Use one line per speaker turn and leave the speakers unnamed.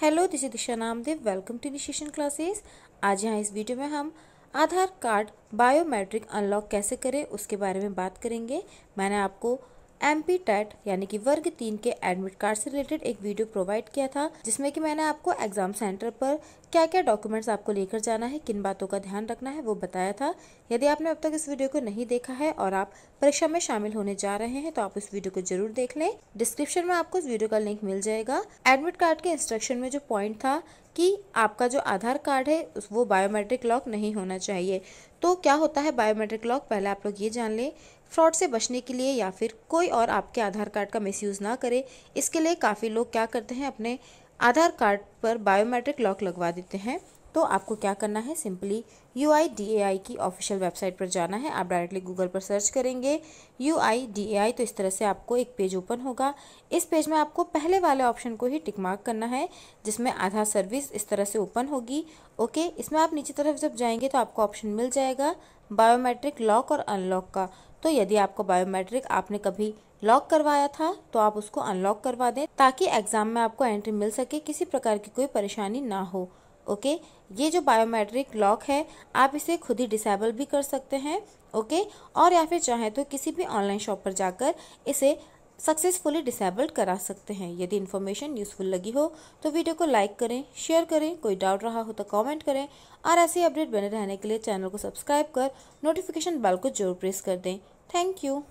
hello this is Disha Namdev welcome to initiation classes आज यहाँ इस वीडियो में हम आधार कार्ड बायोमेट्रिक अनलॉक कैसे करें उसके बारे में बात करेंगे मैंने आपको एम पी टेट यानी कि वर्ग तीन के एडमिट कार्ड से रिलेटेड एक वीडियो प्रोवाइड किया था जिसमें कि मैंने आपको एग्जाम सेंटर पर क्या क्या डॉक्यूमेंट्स आपको लेकर जाना है किन बातों का ध्यान रखना है वो बताया था यदि आपने अब तक इस वीडियो को नहीं देखा है और आप परीक्षा में शामिल होने जा रहे हैं तो आप इस वीडियो को जरूर देख लें डिस्क्रिप्शन में आपको इस वीडियो का लिंक मिल जाएगा एडमिट कार्ड के इंस्ट्रक्शन में जो पॉइंट था कि आपका जो आधार कार्ड है वो बायोमेट्रिक लॉक नहीं होना चाहिए तो क्या होता है बायोमेट्रिक लॉक पहले आप लोग ये जान लें फ्रॉड से बचने के लिए या फिर कोई और आपके आधार कार्ड का मिसयूज़ ना करे इसके लिए काफ़ी लोग क्या करते हैं अपने आधार कार्ड पर बायोमेट्रिक लॉक लगवा देते हैं तो आपको क्या करना है simply U I D A I की ऑफिशियल वेबसाइट पर जाना है आप डायरेक्टली गूगल पर सर्च करेंगे U I D A I तो इस तरह से आपको एक पेज ओपन होगा इस पेज में आपको पहले वाले ऑप्शन को ही टिक मार्क करना है जिसमें आधा सर्विस इस तरह से ओपन होगी ओके इसमें आप नीचे तरफ जब जाएंगे तो आपको ऑप्शन मिल जाएगा बायोमेट्रिक लॉक और अनलॉक का तो यदि आपको बायोमेट्रिक आपने कभी लॉक करवाया था तो आप उसको अनलॉक करवा दें ताकि एग्ज़ाम में आपको एंट्री मिल सके किसी प्रकार की कोई परेशानी ना हो ओके ये जो बायोमेट्रिक लॉक है आप इसे खुद ही डिसेबल भी कर सकते हैं ओके और या फिर चाहें तो किसी भी ऑनलाइन शॉप पर जाकर इसे सक्सेसफुली डिसेबल्ड करा सकते हैं यदि इन्फॉर्मेशन यूज़फुल लगी हो तो वीडियो को लाइक करें शेयर करें कोई डाउट रहा हो तो कमेंट करें और ऐसे अपडेट बने रहने के लिए चैनल को सब्सक्राइब कर नोटिफिकेशन बेल को जरूर प्रेस कर दें थैंक यू